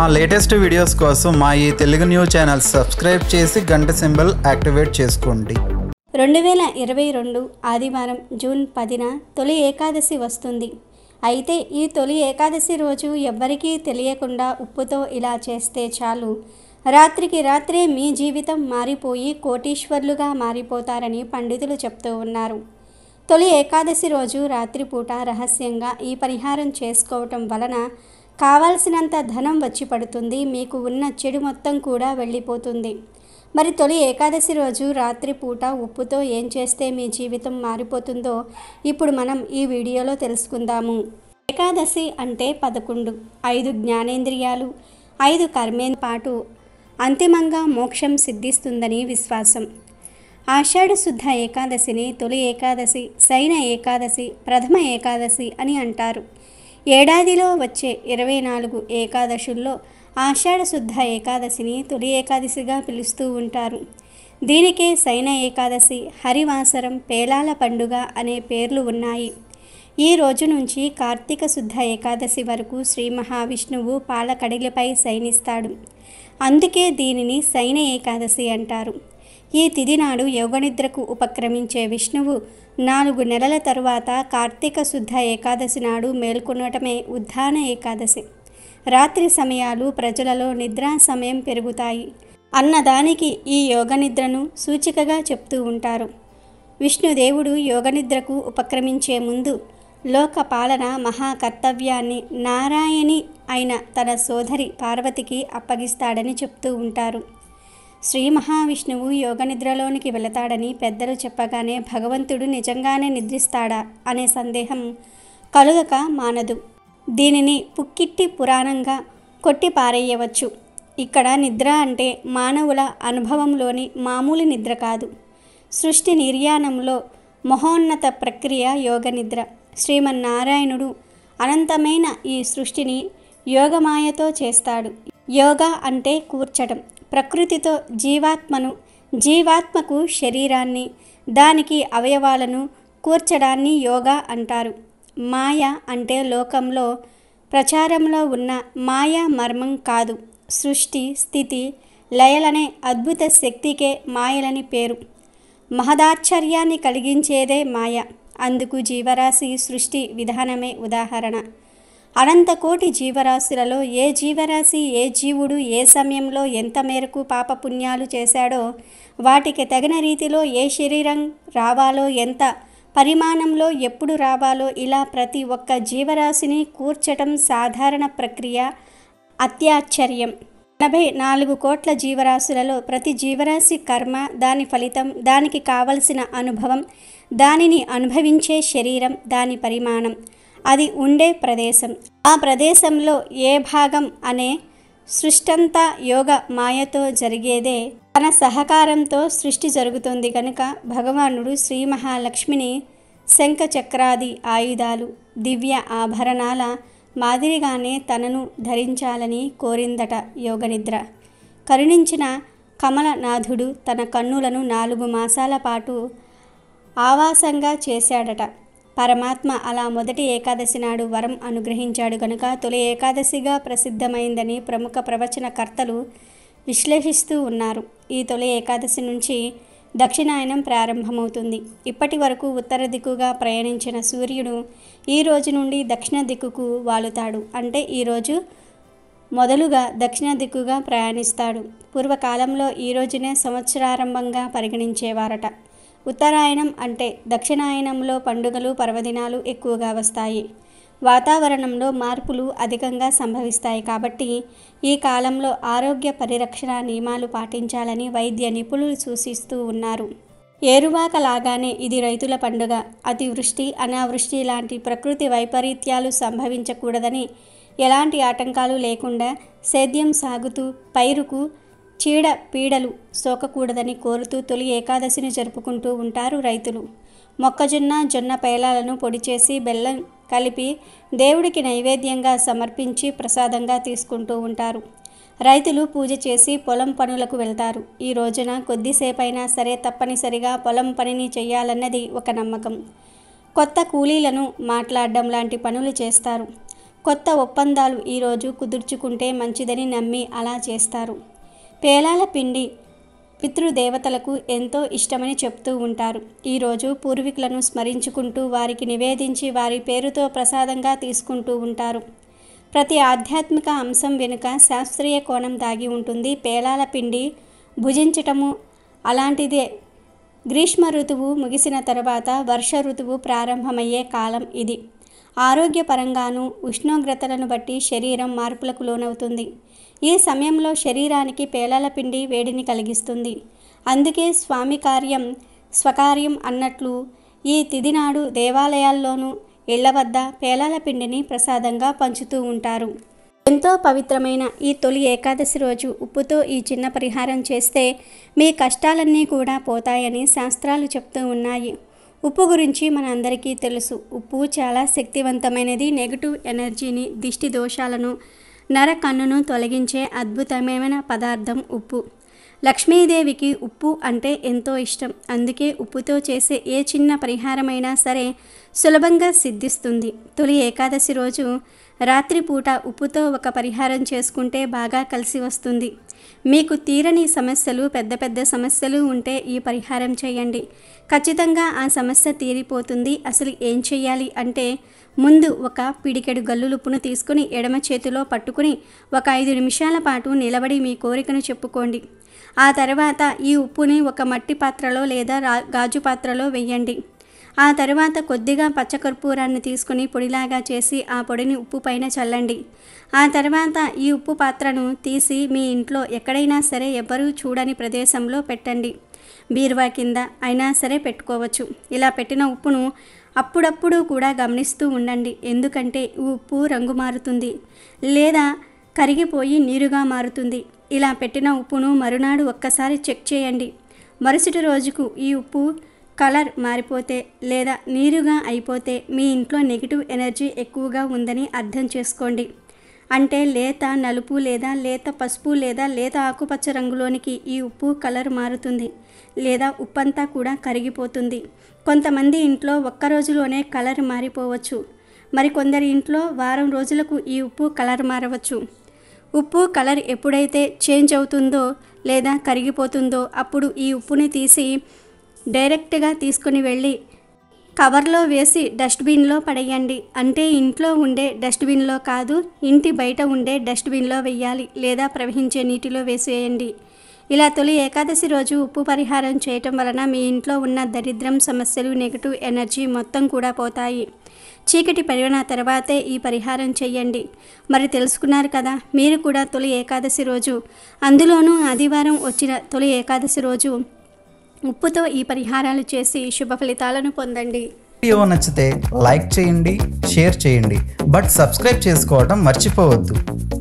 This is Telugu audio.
మా లేటెస్ట్ వీడియోస్ కోసం మా ఈ తెలుగు న్యూస్ ఛానల్ సబ్స్క్రైబ్ చేసి గంట సింబల్ యాక్టివేట్ చేసుకోండి రెండు వేల ఇరవై రెండు ఆదివారం జూన్ పదిన తొలి ఏకాదశి వస్తుంది అయితే ఈ తొలి ఏకాదశి రోజు ఎవ్వరికీ తెలియకుండా ఉప్పుతో ఇలా చేస్తే చాలు రాత్రికి రాత్రే మీ జీవితం మారిపోయి కోటీశ్వర్లుగా మారిపోతారని పండితులు చెప్తూ ఉన్నారు తొలి ఏకాదశి రోజు రాత్రిపూట రహస్యంగా ఈ పరిహారం చేసుకోవటం వలన కావాల్సినంత ధనం వచ్చి పడుతుంది మీకు ఉన్న చెడు మొత్తం కూడా వెళ్ళిపోతుంది మరి తొలి ఏకాదశి రోజు రాత్రి పూట ఉప్పుతో ఏం చేస్తే మీ జీవితం మారిపోతుందో ఇప్పుడు మనం ఈ వీడియోలో తెలుసుకుందాము ఏకాదశి అంటే పదకొండు ఐదు జ్ఞానేంద్రియాలు ఐదు కర్మేన్ పాటు అంతిమంగా మోక్షం సిద్ధిస్తుందని విశ్వాసం ఆషాఢ శుద్ధ ఏకాదశిని తొలి ఏకాదశి శైన ఏకాదశి ప్రథమ ఏకాదశి అని అంటారు ఏడాదిలో వచ్చే ఇరవై నాలుగు ఏకాదశుల్లో ఆషాఢశుద్ధ ఏకాదశిని తొలి ఏకాదశిగా పిలుస్తూ ఉంటారు దీనికే సైన ఏకాదశి హరివాసరం పేలాల పండుగ అనే పేర్లు ఉన్నాయి ఈ రోజు నుంచి కార్తీక శుద్ధ ఏకాదశి వరకు శ్రీ మహావిష్ణువు పాలకడిలపై శయనిస్తాడు అందుకే దీనిని శైన ఏకాదశి అంటారు ఈ తిది నాడు యోగనిద్రకు ఉపక్రమించే విష్ణువు నాలుగు నెలల తరువాత కార్తీక శుద్ధ ఏకాదశి నాడు మేల్కొనటమే ఉద్ధాన ఏకాదశి రాత్రి సమయాలు ప్రజలలో నిద్రా సమయం పెరుగుతాయి అన్నదానికి ఈ యోగనిద్రను సూచికగా చెప్తూ ఉంటారు విష్ణుదేవుడు యోగనిద్రకు ఉపక్రమించే ముందు లోక పాలన మహాకర్తవ్యాన్ని నారాయణి అయిన తన సోదరి పార్వతికి అప్పగిస్తాడని చెప్తూ ఉంటారు శ్రీ మహావిష్ణువు నిద్రలోనికి వెళతాడని పెద్దలు చెప్పగానే భగవంతుడు నిజంగానే నిద్రిస్తాడా అనే సందేహం కలుగక మానదు దీనిని పుక్కిట్టి పురాణంగా కొట్టి పారేయవచ్చు ఇక్కడ నిద్ర అంటే మానవుల అనుభవంలోని మామూలు నిద్ర కాదు సృష్టి నిర్యాణంలో మహోన్నత ప్రక్రియ యోగ నిద్ర శ్రీమన్నారాయణుడు అనంతమైన ఈ సృష్టిని యోగమాయతో చేస్తాడు యోగా అంటే కూర్చడం ప్రకృతితో జీవాత్మను జీవాత్మకు శరీరాన్ని దానికి అవయవాలను కూర్చడాన్ని యోగా అంటారు మాయ అంటే లోకంలో ప్రచారంలో ఉన్న మాయా మర్మం కాదు సృష్టి స్థితి లయలనే అద్భుత శక్తికే మాయలని పేరు మహదాశ్చర్యాన్ని కలిగించేదే మాయ అందుకు జీవరాశి సృష్టి విధానమే ఉదాహరణ అనంతకోటి జీవరాశులలో ఏ జీవరాశి ఏ జీవుడు ఏ సమయంలో ఎంత మేరకు పాపపుణ్యాలు చేశాడో వాటికి తగిన రీతిలో ఏ శరీరం రావాలో ఎంత పరిమాణంలో ఎప్పుడు రావాలో ఇలా ప్రతి ఒక్క జీవరాశిని కూర్చటం సాధారణ ప్రక్రియ అత్యాశ్చర్యం ఎనభై నాలుగు కోట్ల జీవరాశులలో ప్రతి జీవరాశి కర్మ దాని ఫలితం దానికి కావలసిన అనుభవం దానిని అనుభవించే శరీరం దాని పరిమాణం అది ఉండే ప్రదేశం ఆ ప్రదేశంలో ఏ భాగం అనే సృష్టంతా యోగ మాయతో జరిగేదే తన సహకారంతో సృష్టి జరుగుతుంది కనుక భగవానుడు శ్రీ మహాలక్ష్మిని శంఖ చక్రాది ఆయుధాలు దివ్య ఆభరణాల మాదిరిగానే తనను ధరించాలని కోరిందట యోగనిద్ర కరుణించిన కమలనాథుడు తన కన్నులను నాలుగు మాసాల పాటు ఆవాసంగా చేశాడట పరమాత్మ అలా మొదటి ఏకాదశి నాడు వరం అనుగ్రహించాడు గనుక తొలి ఏకాదశిగా ప్రసిద్ధమైందని ప్రముఖ ప్రవచనకర్తలు విశ్లేషిస్తూ ఉన్నారు ఈ తొలి ఏకాదశి నుంచి దక్షిణాయనం ప్రారంభమవుతుంది ఇప్పటి వరకు ఉత్తర దిక్కుగా ప్రయాణించిన సూర్యుడు ఈ రోజు నుండి దక్షిణ దిక్కుకు వాలుతాడు అంటే ఈరోజు మొదలుగా దక్షిణ దిక్కుగా ప్రయాణిస్తాడు పూర్వకాలంలో ఈ రోజునే సంవత్సరారంభంగా పరిగణించేవారట ఉత్తరాయణం అంటే దక్షిణాయనంలో పండుగలు పర్వదినాలు ఎక్కువగా వస్తాయి వాతావరణంలో మార్పులు అధికంగా సంభవిస్తాయి కాబట్టి ఈ కాలంలో ఆరోగ్య పరిరక్షణ నియమాలు పాటించాలని వైద్య నిపుణులు సూచిస్తూ ఉన్నారు ఏరువాక లాగానే ఇది రైతుల పండుగ అతివృష్టి అనావృష్టి లాంటి ప్రకృతి వైపరీత్యాలు సంభవించకూడదని ఎలాంటి ఆటంకాలు లేకుండా సేద్యం సాగుతూ పైరుకు చీడ పీడలు సోకకూడదని కోరుతూ తొలి ఏకాదశిని జరుపుకుంటూ ఉంటారు రైతులు మొక్కజొన్న జొన్న పేలాలను పొడి చేసి బెల్లం కలిపి దేవుడికి నైవేద్యంగా సమర్పించి ప్రసాదంగా తీసుకుంటూ ఉంటారు రైతులు పూజ చేసి పొలం పనులకు వెళ్తారు ఈ రోజున కొద్దిసేపైనా సరే తప్పనిసరిగా పొలం పనిని చేయాలన్నది ఒక నమ్మకం కొత్త కూలీలను మాట్లాడడం లాంటి పనులు చేస్తారు కొత్త ఒప్పందాలు ఈరోజు కుదుర్చుకుంటే మంచిదని నమ్మి అలా చేస్తారు పేలాల పిండి పితృదేవతలకు ఎంతో ఇష్టమని చెప్తూ ఉంటారు ఈరోజు పూర్వీకులను స్మరించుకుంటూ వారికి నివేదించి వారి పేరుతో ప్రసాదంగా తీసుకుంటూ ఉంటారు ప్రతి ఆధ్యాత్మిక అంశం వెనుక శాస్త్రీయ కోణం దాగి ఉంటుంది పేలాల పిండి భుజించటము అలాంటిదే గ్రీష్మ ఋతువు ముగిసిన తర్వాత వర్ష ఋతువు ప్రారంభమయ్యే కాలం ఇది ఆరోగ్యపరంగాను ఉష్ణోగ్రతలను బట్టి శరీరం మార్పులకు లోనవుతుంది ఈ సమయంలో శరీరానికి పేలాల పిండి వేడిని కలిగిస్తుంది అందుకే స్వామి కార్యం స్వకార్యం అన్నట్లు ఈ తిది నాడు దేవాలయాల్లోనూ ఇళ్ల వద్ద పేలాల పిండిని ప్రసాదంగా పంచుతూ ఉంటారు ఎంతో పవిత్రమైన ఈ తొలి ఏకాదశి రోజు ఉప్పుతో ఈ చిన్న పరిహారం చేస్తే మీ కష్టాలన్నీ కూడా పోతాయని శాస్త్రాలు చెప్తూ ఉన్నాయి ఉప్పు గురించి మన అందరికీ తెలుసు ఉప్పు చాలా శక్తివంతమైనది నెగటివ్ ఎనర్జీని దిష్టి దోషాలను నర కన్నును తొలగించే అద్భుతమైన పదార్థం ఉప్పు లక్ష్మీదేవికి ఉప్పు అంటే ఎంతో ఇష్టం అందుకే ఉప్పుతో చేసే ఏ చిన్న పరిహారమైనా సరే సులభంగా సిద్ధిస్తుంది తొలి ఏకాదశి రోజు రాత్రిపూట ఉప్పుతో ఒక పరిహారం చేసుకుంటే బాగా కలిసి వస్తుంది మీకు తీరని సమస్యలు పెద్ద పెద్ద సమస్యలు ఉంటే ఈ పరిహారం చేయండి ఖచ్చితంగా ఆ సమస్య తీరిపోతుంది అసలు ఏం చేయాలి అంటే ముందు ఒక పిడికెడు గల్లులుప్పును తీసుకుని ఎడమ చేతిలో పట్టుకుని ఒక ఐదు నిమిషాల పాటు నిలబడి మీ కోరికను చెప్పుకోండి ఆ తర్వాత ఈ ఉప్పుని ఒక మట్టి పాత్రలో లేదా గాజు పాత్రలో వెయ్యండి ఆ తర్వాత కొద్దిగా పచ్చకర్పూరాన్ని తీసుకుని పొడిలాగా చేసి ఆ పొడిని ఉప్పు పైన చల్లండి ఆ తర్వాత ఈ ఉప్పు పాత్రను తీసి మీ ఇంట్లో ఎక్కడైనా సరే ఎవ్వరూ చూడని ప్రదేశంలో పెట్టండి బీరువా కింద అయినా సరే పెట్టుకోవచ్చు ఇలా పెట్టిన ఉప్పును అప్పుడప్పుడు కూడా గమనిస్తూ ఉండండి ఎందుకంటే ఉప్పు రంగు మారుతుంది లేదా కరిగిపోయి నీరుగా మారుతుంది ఇలా పెట్టిన ఉప్పును మరునాడు ఒక్కసారి చెక్ చేయండి మరుసటి రోజుకు ఈ ఉప్పు కలర్ మారిపోతే లేదా నీరుగా అయిపోతే మీ ఇంట్లో నెగిటివ్ ఎనర్జీ ఎక్కువగా ఉందని అర్థం చేసుకోండి అంటే లేత నలుపు లేదా లేత పసుపు లేదా లేత ఆకుపచ్చ రంగులోనికి ఈ ఉప్పు కలర్ మారుతుంది లేదా ఉప్పంతా కూడా కరిగిపోతుంది కొంతమంది ఇంట్లో ఒక్క రోజులోనే కలర్ మారిపోవచ్చు మరికొందరి ఇంట్లో వారం రోజులకు ఈ ఉప్పు కలర్ మారవచ్చు ఉప్పు కలర్ ఎప్పుడైతే చేంజ్ అవుతుందో లేదా కరిగిపోతుందో అప్పుడు ఈ ఉప్పుని తీసి డైరెక్ట్గా తీసుకుని వెళ్ళి కవర్లో వేసి డస్ట్బిన్లో పడేయండి అంటే ఇంట్లో ఉండే డస్ట్బిన్లో కాదు ఇంటి బయట ఉండే డస్ట్బిన్లో వెయ్యాలి లేదా ప్రవహించే నీటిలో వేసేయండి ఇలా తొలి ఏకాదశి రోజు ఉప్పు పరిహారం చేయటం వలన మీ ఇంట్లో ఉన్న దరిద్రం సమస్యలు నెగటివ్ ఎనర్జీ మొత్తం కూడా పోతాయి చీకటి పడిన తర్వాతే ఈ పరిహారం చేయండి మరి తెలుసుకున్నారు కదా మీరు కూడా తొలి ఏకాదశి రోజు అందులోనూ ఆదివారం వచ్చిన తొలి ఏకాదశి రోజు ఉప్పుతో ఈ పరిహారాలు చేసి శుభ ఫలితాలను పొందండి వీడియో నచ్చితే లైక్ చేయండి షేర్ చేయండి బట్ సబ్స్క్రైబ్ చేసుకోవడం మర్చిపోవద్దు